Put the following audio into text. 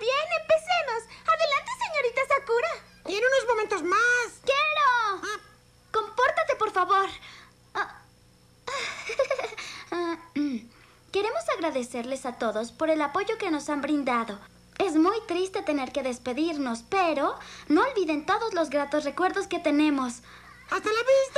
bien, empecemos. Adelante, señorita Sakura. En unos momentos más. ¡Quiero! Ah. Compórtate, por favor. Ah. Ah, mm. Queremos agradecerles a todos por el apoyo que nos han brindado. Es muy triste tener que despedirnos, pero no olviden todos los gratos recuerdos que tenemos. ¡Hasta la vista!